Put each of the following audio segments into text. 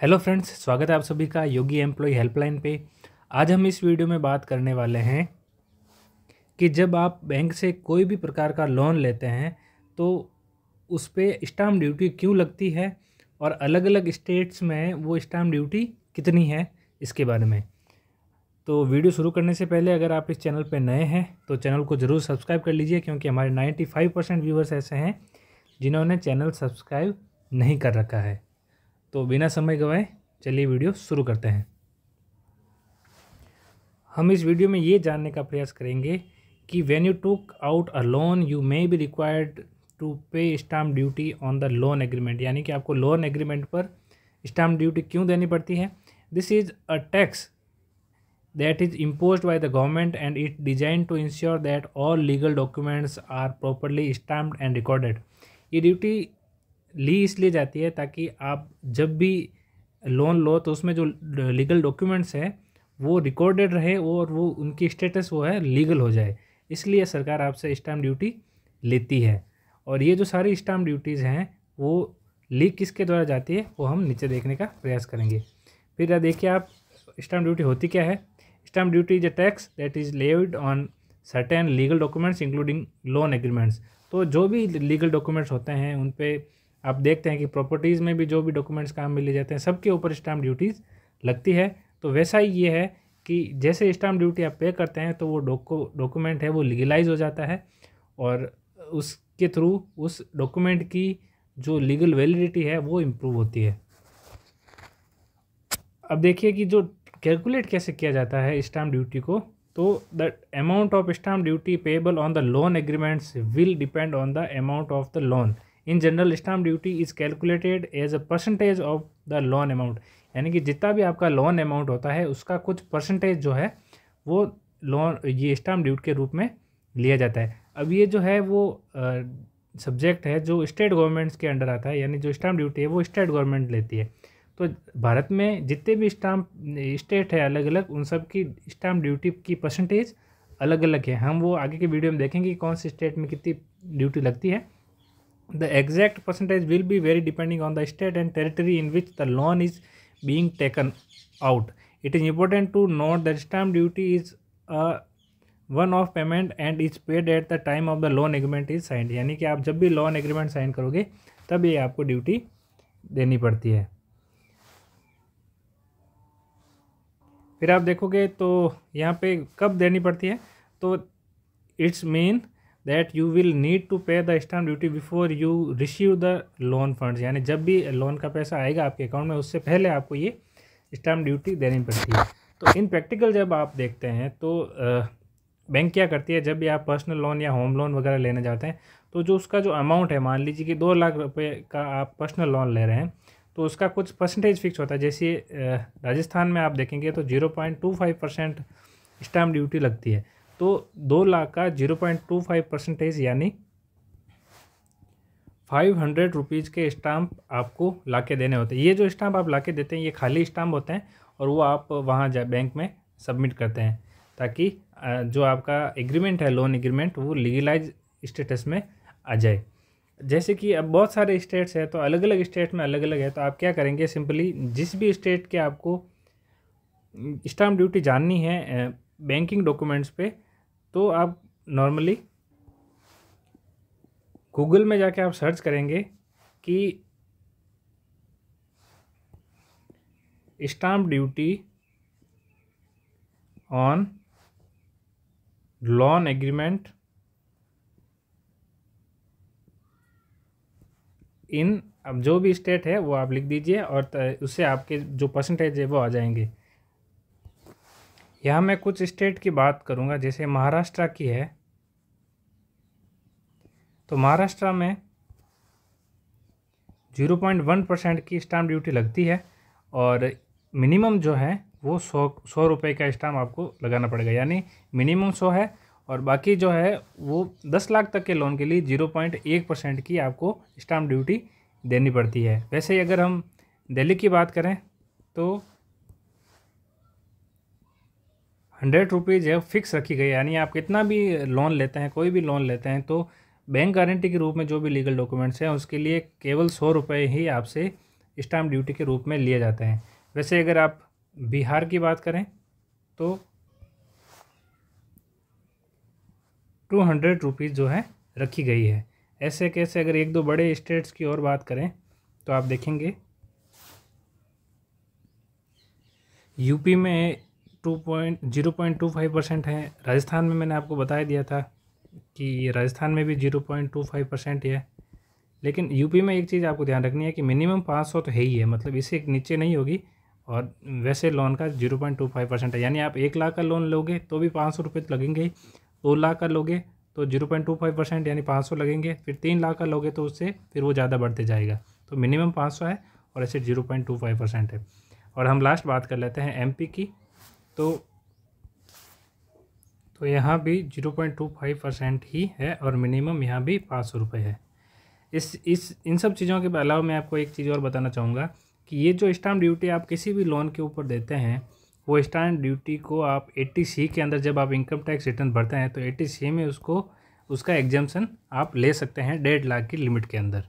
hello friends स्वागत है आप सभी का योगी एम्प्लॉय हेल्पलाइन पे आज हम इस वीडियो में बात करने वाले हैं कि जब आप बैंक से कोई भी प्रकार का लोन लेते हैं तो उस पर स्टाम्प ड्यूटी क्यों लगती है और अलग अलग स्टेट्स में वो स्टाम्प ड्यूटी कितनी है इसके बारे में तो वीडियो शुरू करने से पहले अगर आप इस चैनल पर नए हैं तो चैनल को ज़रूर सब्सक्राइब कर लीजिए क्योंकि हमारे नाइन्टी परसेंट व्यूवर्स ऐसे हैं जिन्होंने चैनल सब्सक्राइब नहीं कर रखा है तो बिना समय गवाए चलिए वीडियो शुरू करते हैं हम इस वीडियो में ये जानने का प्रयास करेंगे कि when you took out a loan you may be required to pay stamp duty on the loan agreement यानी कि आपको लोन एग्रीमेंट पर स्टाम्प ड्यूटी क्यों देनी पड़ती है this is a tax that is impose by the government and it design to ensure that all legal documents are properly stamp and recorded ये duty ली इसलिए जाती है ताकि आप जब भी लोन लो तो उसमें जो लीगल डॉक्यूमेंट्स हैं वो रिकॉर्डेड रहे और वो उनकी स्टेटस वो है लीगल हो जाए इसलिए सरकार आपसे स्टाम्प ड्यूटी लेती है और ये जो सारी स्टाम्प ड्यूटीज़ हैं वो लीक किसके द्वारा जाती है वो हम नीचे देखने का प्रयास करेंगे फिर देखिए आप स्टाम्प ड्यूटी होती क्या है stamp duty is a tax that is levied on certain legal documents including loan agreements तो जो भी लीगल डॉक्यूमेंट्स होते हैं उन पर आप देखते हैं कि प्रॉपर्टीज़ में भी जो भी डॉक्यूमेंट्स काम में लिए जाते हैं सबके ऊपर स्टाम्प ड्यूटीज़ लगती है तो वैसा ही ये है कि जैसे स्टाम्प ड्यूटी आप पे करते हैं तो वो डॉक्यूमेंट है वो लीगलाइज हो जाता है और उसके थ्रू उस डॉक्यूमेंट की जो लीगल वैलिडिटी है वो इम्प्रूव होती है अब देखिए कि जो कैलकुलेट कैसे किया जाता है स्टाम्प ड्यूटी को तो the amount of stamp duty payable on the loan agreements will depend on the amount of the loan in general stamp duty is calculated as a percentage of the loan amount यानी कि जितना भी आपका loan amount होता है उसका कुछ percentage जो है वो लोन ये स्टाम्प ड्यूटी के रूप में लिया जाता है अब ये जो है वो सब्जेक्ट है जो स्टेट गवर्नमेंट्स के अंडर आता है यानी जो स्टाम्प ड्यूटी है वो स्टेट गवर्नमेंट लेती है तो भारत में जितने भी स्टाम्प स्टेट है अलग अलग उन सब की स्टाम्प ड्यूटी की परसेंटेज अलग अलग है हम वो आगे के वीडियो में देखेंगे कौन से स्टेट में कितनी ड्यूटी लगती है the exact percentage will be very depending on the state and territory in which the loan is being taken out it is important to note that stamp duty is a one off payment and is paid at the time of the loan agreement is signed यानी कि आप जब भी loan agreement sign करोगे तब ये आपको duty देनी पड़ती है फिर आप देखोगे तो यहाँ पे कब देनी पड़ती है तो it's mean that you will need to pay the stamp duty before you receive the loan funds यानी जब भी लोन का पैसा आएगा आपके अकाउंट में उससे पहले आपको ये स्टाम्प ड्यूटी देनी पड़ती है तो इन प्रैक्टिकल जब आप देखते हैं तो बैंक क्या करती है जब भी आप पर्सनल लोन या होम लोन वगैरह लेने जाते हैं तो जो उसका जो अमाउंट है मान लीजिए कि दो लाख रुपये का आप पर्सनल लोन ले रहे हैं तो उसका कुछ परसेंटेज फिक्स होता है जैसे राजस्थान में आप देखेंगे तो zero point two five percent stamp duty लगती है तो दो लाख का zero point two five percentage यानी फाइव हंड्रेड रुपीज़ के स्टाम्प आपको ला के देने होते हैं ये जो स्टाम्प आप ला के देते हैं ये खाली स्टाम्प होते हैं और वो आप वहाँ जा बैंक में सबमिट करते हैं ताकि जो आपका एग्रीमेंट है लोन एग्रीमेंट वो लीगलाइज स्टेटस में आ जाए जैसे कि अब बहुत सारे स्टेट्स हैं तो अलग अलग स्टेट में अलग अलग है तो आप क्या करेंगे सिंपली जिस भी स्टेट के आपको स्टाम्प ड्यूटी जाननी है बैंकिंग डॉक्यूमेंट्स पे तो आप नॉर्मली गूगल में जाके आप सर्च करेंगे कि stamp duty on loan agreement in अब जो भी स्टेट है वो आप लिख दीजिए और उससे आपके जो परसेंटेज है वो आ जाएंगे यहाँ मैं कुछ स्टेट की बात करूँगा जैसे महाराष्ट्र की है तो महाराष्ट्र में जीरो पॉइंट वन परसेंट की स्टाम्प ड्यूटी लगती है और मिनिमम जो है वो सौ सौ रुपये का स्टाम्प आपको लगाना पड़ेगा यानी मिनिमम सौ है और बाकी जो है वो दस लाख तक के लोन के लिए जीरो पॉइंट एक परसेंट की आपको स्टाम्प ड्यूटी देनी पड़ती है वैसे ही अगर हम दिल्ली की बात करें तो हंड्रेड रुपीज़ है फिक्स रखी गई है यानी आप कितना भी लोन लेते हैं कोई भी लोन लेते हैं तो बैंक गारंटी के रूप में जो भी लीगल डॉक्यूमेंट्स हैं उसके लिए केवल सौ रुपये ही आपसे स्टाम्प ड्यूटी के रूप में लिए जाते हैं वैसे अगर आप बिहार की बात करें तो टू हंड्रेड रुपीज़ जो है रखी गई है ऐसे कैसे अगर एक दो बड़े स्टेट्स की और बात करें तो आप देखेंगे यूपी में two point zero point two five percent है राजस्थान में मैंने आपको बता दिया था कि राजस्थान में भी zero point two five percent है लेकिन यूपी में एक चीज़ आपको ध्यान रखनी है कि मिनिमम पाँच सौ तो है ही है मतलब इससे नीचे नहीं होगी और वैसे लोन का zero point two five percent है यानी आप एक लाख का लोन लोगे तो भी पाँच सौ रुपये तो लगेंगे ही दो लाख का लोगे तो zero point two five percent यानी पाँच सौ लगेंगे फिर तीन लाख का लोगे तो उससे फिर वो ज़्यादा बढ़ते जाएगा तो मिनिमम पाँच सौ है और ऐसे zero point two five percent है और हम लास्ट बात कर लेते हैं पी की तो तो यहाँ भी zero point two five percent ही है और मिनिमम यहाँ भी पाँच सौ रुपये है इस इस इन सब चीज़ों के अलावा मैं आपको एक चीज़ और बताना चाहूँगा कि ये जो स्टाम्प ड्यूटी आप किसी भी लोन के ऊपर देते हैं वो स्टाम्प ड्यूटी को आप एट्टी सी के अंदर जब आप इनकम टैक्स रिटर्न भरते हैं तो एट्टी सी में उसको उसका एग्जामेशन आप ले सकते हैं डेढ़ लाख की लिमिट के अंदर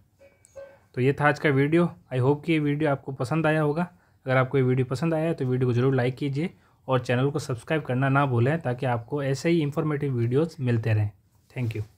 तो ये था आज का वीडियो आई होप कि ये वीडियो आपको पसंद आया होगा अगर आपको ये वीडियो पसंद आया है तो वीडियो को ज़रूर लाइक कीजिए और चैनल को सब्सक्राइब करना ना भूलें ताकि आपको ऐसे ही इन्फॉर्मेटिव वीडियोज़ मिलते रहें थैंक यू